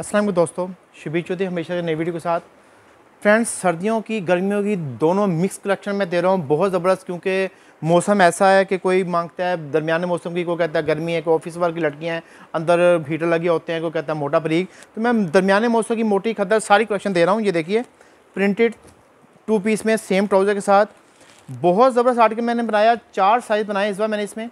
असलम दोस्तों शबीर चौधरी हमेशा के नई वीडियो के साथ फ्रेंड्स सर्दियों की गर्मियों की दोनों मिक्स कलेक्शन में दे रहा हूँ बहुत ज़बरदस्त क्योंकि मौसम ऐसा है कि कोई मांगता है दरमियाने मौसम की कोई कहता है गर्मी है कोई ऑफिस वर्क की लड़कियाँ हैं अंदर हीटर लगे होते हैं कोई कहता है मोटा परीक तो मैं दरमिया मौसम की मोटी खदर सारी कलेक्शन दे रहा हूँ ये देखिए प्रिंटेड टू पीस में सेम ट्राउज़र के साथ बहुत ज़बरदस्त आर्टिकल मैंने बनाया चार साइज़ बनाए इस बार मैंने इसमें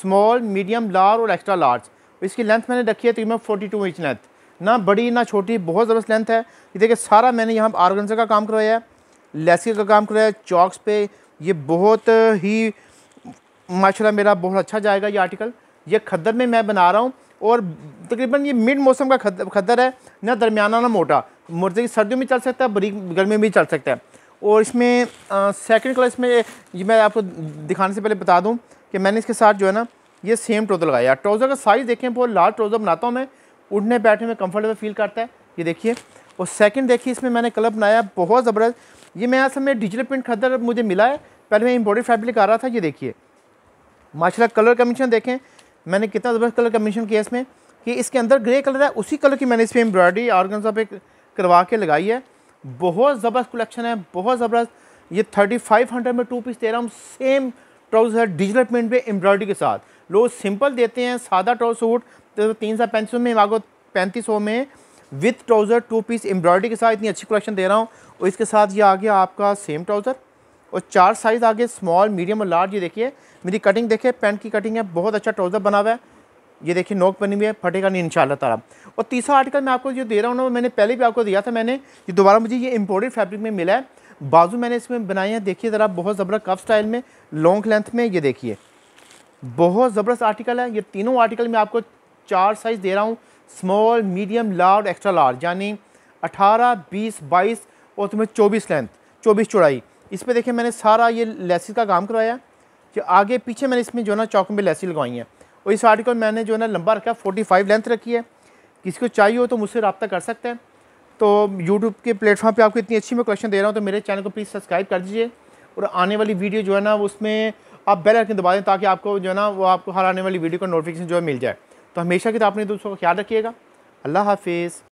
स्मॉल मीडियम लार्ज और एक्स्ट्रा लार्ज इसकी लेंथ मैंने रखी है तकरीबन फोर्टी टू इंच लेंथ ना बड़ी ना छोटी बहुत ज़बरदस्त लेंथ है ये देखिए सारा मैंने यहाँ आर्गनजा का काम करवाया है लेसिक का काम करवाया है चौक्स पे ये बहुत ही माशाल्लाह मेरा बहुत अच्छा जाएगा ये आर्टिकल ये खद्दर में मैं बना रहा हूँ और तकरीबन ये मिड मौसम का खद्दर है ना दरमियाना ना मोटा मुर्जे की सर्दियों में चल सकता है बरी गर्मी में भी चल सकता है और इसमें सेकंड कलर इसमें ये मैं आपको दिखाने से पहले बता दूं कि मैंने इसके साथ जो है ना ये सेम ट्रोज़र लगाया ट्रोज़र का साइज़ देखें बहुत लार्ज ट्रोज़र बनाता हूँ मैं उठने बैठने में कम्फर्टेबल फील करता है ये देखिए और सेकंड देखिए इसमें मैंने कलर बनाया बहुत ज़बरदस्त ये मैं असल में डिजिटल प्रिंट खादर मुझे मिला है पहले मैं इम्पोर्टेड फैब्रिक आ रहा था ये देखिए माशाला कलर कमीशन देखें मैंने कितना ज़बरदस्त कलर कमीशन किया इसमें कि इसके अंदर ग्रे कलर है उसी कलर की मैंने इस पर एम्ब्रॉयडरी ऑर्गनजा पे करवा के लगाई है बहुत ज़बरदस्त कलेक्शन है बहुत ज़बरदस्त ये थर्टी फाइव हंड्रेड में टू पीस दे रहा हूँ सेम ट्राउज़र है डिजिटल प्रिंट पे एम्ब्रॉयडरी के साथ लोग सिंपल देते हैं सादा ट्राउज सूट तो तीन सौ पैंतीस में मांगो पैंतीस सौ में with trouser two piece embroidery के साथ इतनी अच्छी कलेक्शन दे रहा हूँ और इसके साथ ये आ गया आपका सेम ट्राउज़र और चार साइज़ आगे स्मॉल मीडियम और लार्ज ये देखिए मेरी कटिंग देखिए पैंट की कटिंग है बहुत अच्छा ट्राउज़र बना हुआ है ये देखिए नोक बनी हुई है फटेगा नहीं इंशाल्लाह ताला और तीसरा आर्टिकल मैं आपको जो दे रहा हूँ ना मैंने पहले भी आपको दिया था मैंने ये दोबारा मुझे ये इम्पोर्टेड फैब्रिक में मिला है बाजू मैंने इसमें बनाए हैं देखिए ज़रा बहुत ज़बरदस्त कफ स्टाइल में लॉन्ग लेंथ में ये देखिए बहुत ज़बरदस्त आर्टिकल है ये तीनों आर्टिकल मैं आपको चार साइज़ दे रहा हूँ small medium large extra large यानी 18, 20, 22 और तुम्हें 24 लेंथ 24 चौड़ाई इस पर देखिए मैंने सारा ये लेसिस का काम करवाया कि आगे पीछे मैंने इसमें जो है ना चौक में लेसी लगवाई हैं और इस आर्टिकल मैंने जो है ना लंबा रखा फोर्टी फाइव लेंथ रखी है किसी को चाहिए हो तो मुझसे रब्ता कर सकते हैं तो यूट्यूब के प्लेटफॉर्म पर आपको इतनी अच्छी मैं क्वेश्चन दे रहा हूँ तो मेरे चैनल को प्लीज़ सब्सक्राइब कर दीजिए और आने वाली वीडियो जो है ना उसमें आप बेल आइकन दबा दें ताकि आपको जो है ना वो आपको हर आने वाली वीडियो का नोटिफिकेशन जो है मिल जाए तो हमेशा तो आपने दोस्तों का ख्याल रखिएगा अल्लाह हाफिज़